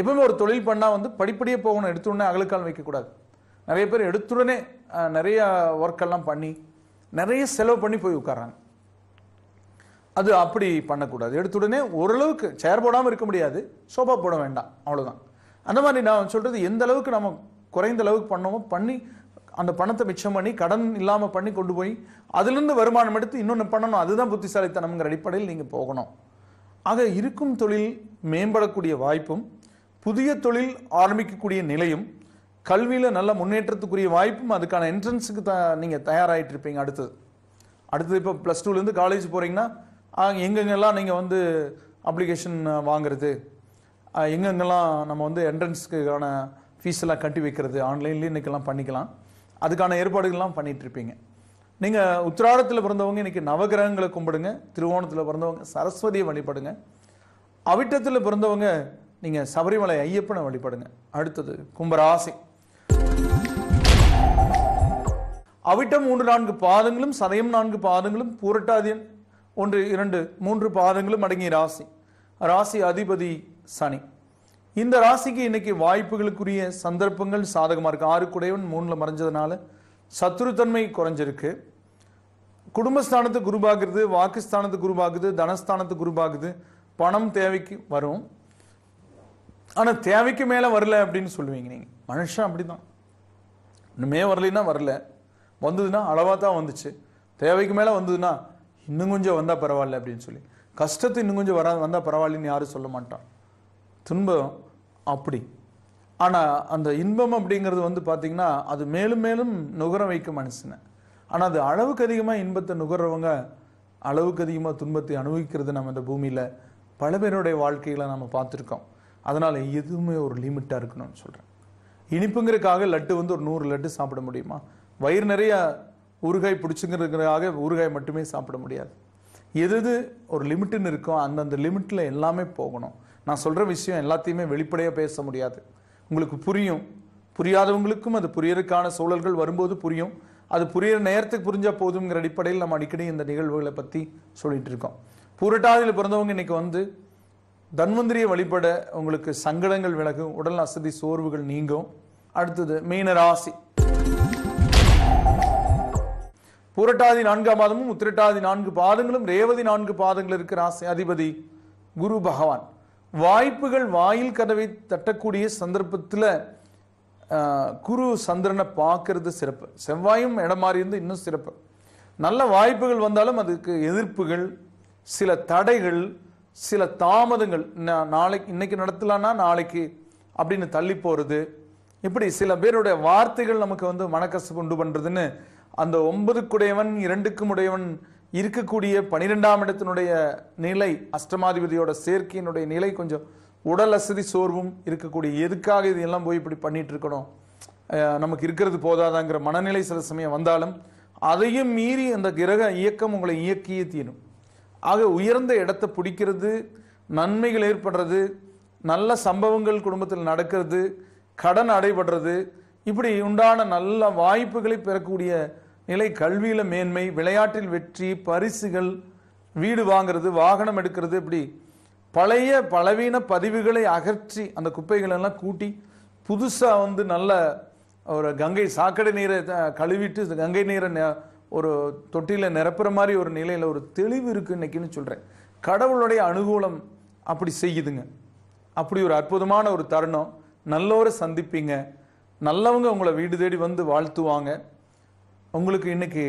Speaker 1: எப்பவுமே ஒரு தொழில் பண்ணால் வந்து படிப்படியே போகணும் எடுத்துடனே அகலுக்கால் வைக்கக்கூடாது நிறைய பேர் எடுத்துடனே நிறைய ஒர்க்கெல்லாம் பண்ணி நிறைய செலவு பண்ணி போய் உட்காராங்க அது அப்படி பண்ணக்கூடாது எடுத்துடனே ஓரளவுக்கு சேர் போடாமல் இருக்க முடியாது சோஃபா போட வேண்டாம் அவ்வளோதான் அந்த மாதிரி நான் சொல்கிறது எந்த அளவுக்கு நம்ம குறைந்த அளவுக்கு பண்ணோமோ பண்ணி அந்த பணத்தை மிச்சம் பண்ணி கடன் இல்லாமல் பண்ணி கொண்டு போய் அதுலேருந்து வருமானம் எடுத்து இன்னொன்று பண்ணணும் அதுதான் புத்திசாலித்தனம்ங்கிற அடிப்படையில் நீங்கள் போகணும் ஆக இருக்கும் தொழில் மேம்படக்கூடிய வாய்ப்பும் புதிய தொழில் ஆரம்பிக்கக்கூடிய நிலையும் கல்வியில் நல்ல முன்னேற்றத்துக்குரிய வாய்ப்பும் அதுக்கான என்ட்ரன்ஸுக்கு த நீங்கள் தயாராகிட்டு இருப்பீங்க அடுத்தது அடுத்தது இப்போ ப்ளஸ் டூலேருந்து காலேஜ் போகிறீங்கன்னா எங்கெங்கெல்லாம் நீங்கள் வந்து அப்ளிகேஷன் வாங்குறது எங்கெங்கெல்லாம் நம்ம வந்து என்ட்ரன்ஸுக்கான ஃபீஸ் எல்லாம் கட்டி வைக்கிறது ஆன்லைன்லேயும் இன்றைக்கெல்லாம் பண்ணிக்கலாம் அதுக்கான ஏற்பாடுகள்லாம் பண்ணிகிட்ருப்பீங்க நீங்கள் உத்திராடத்தில் பிறந்தவங்க இன்றைக்கி நவகிரகங்களை கும்பிடுங்க திருவோணத்தில் பிறந்தவங்க சரஸ்வதியை வழிபடுங்க அவிட்டத்தில் பிறந்தவங்க நீங்கள் சபரிமலை ஐயப்பனை வழிபடுங்க அடுத்தது கும்பராசி அவிட்டம் மூன்று நான்கு பாதங்களும் சதயம் நான்கு பாதங்களும் பூரட்டாதி ஒன்று இரண்டு மூன்று பாதங்களும் அடங்கிய ராசி ராசி அதிபதி சனி இந்த ராசிக்கு இன்னைக்கு வாய்ப்புகளுக்குரிய சந்தர்ப்பங்கள் சாதகமாக இருக்குது ஆறு குடையவன் மூணில் மறைஞ்சதுனால சத்ருத்தன்மை குறைஞ்சிருக்கு குடும்பஸ்தானத்தை குருபாகிறது வாக்குஸ்தானத்தை குருபாகுது தனஸ்தானத்தை குருபாகுது பணம் தேவைக்கு வரும் ஆனால் தேவைக்கு மேலே வரல அப்படின்னு சொல்லுவீங்க நீங்கள் மனுஷன் அப்படி தான் இன்னுமே வரலைன்னா வரல வந்ததுன்னா அளவாக தான் வந்துச்சு தேவைக்கு மேலே வந்ததுன்னா இன்னும் கொஞ்சம் வந்தால் பரவாயில்ல அப்படின்னு சொல்லி கஷ்டத்தை இன்னும் கொஞ்சம் வரா வந்தால் பரவாயில்லன்னு யாரும் சொல்ல மாட்டான் துன்பம் அப்படி ஆனால் அந்த இன்பம் அப்படிங்கிறது வந்து பார்த்திங்கன்னா அது மேலும் மேலும் நுகர வைக்கும் மனுஷனை ஆனால் அது அளவுக்கு அதிகமாக இன்பத்தை நுகர்றவங்க அளவுக்கு அதிகமாக துன்பத்தை அனுபவிக்கிறது நம்ம இந்த பூமியில் பல பேருடைய வாழ்க்கைகளை நம்ம பார்த்துருக்கோம் அதனால் எதுவுமே ஒரு லிமிட்டாக இருக்கணும்னு சொல்கிறேன் இனிப்புங்கிறதுக்காக லட்டு வந்து ஒரு நூறு லட்டு சாப்பிட முடியுமா வயிறு நிறைய ஊறுகாய் பிடிச்சிங்கிறதுக்காக ஊறுகாய் மட்டுமே சாப்பிட முடியாது எது எது ஒரு லிமிட்டுன்னு இருக்கோ அந்தந்த லிமிட்டில் எல்லாமே போகணும் நான் சொல்கிற விஷயம் எல்லாத்தையுமே வெளிப்படையாக பேச முடியாது உங்களுக்கு புரியும் புரியாதவங்களுக்கும் அது புரியறதுக்கான சூழல்கள் வரும்போது புரியும் அது புரியற நேரத்துக்கு புரிஞ்சால் போதுங்கிற அடிப்படையில் நம்ம அடிக்கடி இந்த நிகழ்வுகளை பற்றி சொல்லிகிட்டு இருக்கோம் பூரட்டாதியில் பிறந்தவங்க இன்றைக்கி வந்து தன்வந்திரியை வழிபட உங்களுக்கு சங்கடங்கள் விலகும் உடல் அசதி சோர்வுகள் நீங்கும் அடுத்தது மீன ராசி புரட்டாதி நான்காம் பாதமும் உத்திரட்டாதி நான்கு பாதங்களும் ரேவதி நான்கு பாதங்கள் இருக்கிற ஆசை அதிபதி குரு பகவான் வாய்ப்புகள் வாயில் கதவை தட்டக்கூடிய சந்தர்ப்பத்தில் குரு சந்திரனை பார்க்கறது சிறப்பு செவ்வாயும் இடம் மாறி இருந்து இன்னும் சிறப்பு நல்ல வாய்ப்புகள் வந்தாலும் அதுக்கு எதிர்ப்புகள் சில தடைகள் சில தாமதங்கள் நாளைக்கு இன்னைக்கு நடத்தலான்னா நாளைக்கு அப்படின்னு தள்ளி போகிறது இப்படி சில பேருடைய வார்த்தைகள் நமக்கு வந்து மனக்கசப்பு உண்டு பண்ணுறதுன்னு அந்த ஒன்பதுக்குடையவன் இரண்டுக்கும் உடையவன் இருக்கக்கூடிய பனிரெண்டாம் இடத்தினுடைய நிலை அஷ்டமாதிபதியோட சேர்க்கையினுடைய நிலை கொஞ்சம் உடல் அசதி சோர்வும் இருக்கக்கூடிய எதுக்காக இது எல்லாம் போய் இப்படி பண்ணிட்டு இருக்கணும் நமக்கு இருக்கிறது போதாதாங்கிற மனநிலை சில சமயம் வந்தாலும் அதையும் மீறி அந்த கிரக இயக்கம் உங்களை இயக்கியே தீரும் ஆக உயர்ந்த இடத்தை பிடிக்கிறது நன்மைகள் ஏற்படுறது நல்ல சம்பவங்கள் குடும்பத்தில் நடக்கிறது கடன் அடைபடுறது இப்படி உண்டான நல்ல வாய்ப்புகளை பெறக்கூடிய நிலை கல்வியில் மேன்மை விளையாட்டில் வெற்றி பரிசுகள் வீடு வாங்கிறது வாகனம் எடுக்கிறது இப்படி பழைய பலவீன பதிவுகளை அகற்றி அந்த குப்பைகளெல்லாம் கூட்டி புதுசாக வந்து நல்ல ஒரு கங்கை சாக்கடை நீரை கழுவிட்டு கங்கை நீரை ஒரு தொட்டியில் நிரப்புற மாதிரி ஒரு நிலையில் ஒரு தெளிவு இருக்குது இன்னைக்குன்னு சொல்கிறேன் கடவுளுடைய அனுகூலம் அப்படி செய்யுதுங்க அப்படி ஒரு அற்புதமான ஒரு தருணம் நல்லோரை சந்திப்பீங்க நல்லவங்க உங்களை வீடு தேடி வந்து வாழ்த்துவாங்க உங்களுக்கு இன்னைக்கு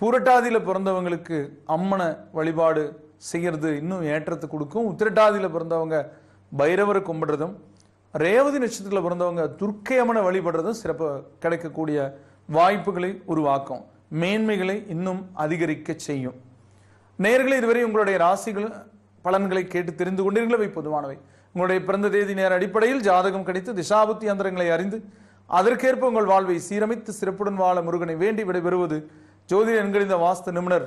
Speaker 1: பூரட்டாதியில் பிறந்தவங்களுக்கு அம்மனை வழிபாடு செய்கிறது இன்னும் ஏற்றத்தை கொடுக்கும் உத்திரட்டாதியில் பிறந்தவங்க பைரவரை கும்பிடுறதும் ரேவதி நட்சத்திரத்தில் பிறந்தவங்க துர்க்கை அம்மனை வழிபடுறதும் சிறப்பாக கிடைக்கக்கூடிய வாய்ப்புகளை உருவாக்கும் மேன்மைகளை இன்னும் அதிகரிக்க செய்யும் நேர்களை இதுவரை உங்களுடைய ராசிகள் பலன்களை கேட்டு தெரிந்து கொண்டீர்களவை பொதுவானவை உங்களுடைய பிறந்த தேதி நேர அடிப்படையில் ஜாதகம் கிடைத்து திசாபுத்தி அந்தரங்களை அறிந்து அதற்கேற்ப உங்கள் வாழ்வை சீரமைத்து சிறப்புடன் வாழ முருகனை வேண்டி விடைபெறுவது ஜோதிட என்கிற வாஸ்து நிபுணர்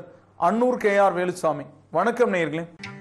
Speaker 1: அன்னூர் கே ஆர் வேலுசாமி வணக்கம் நேயர்களே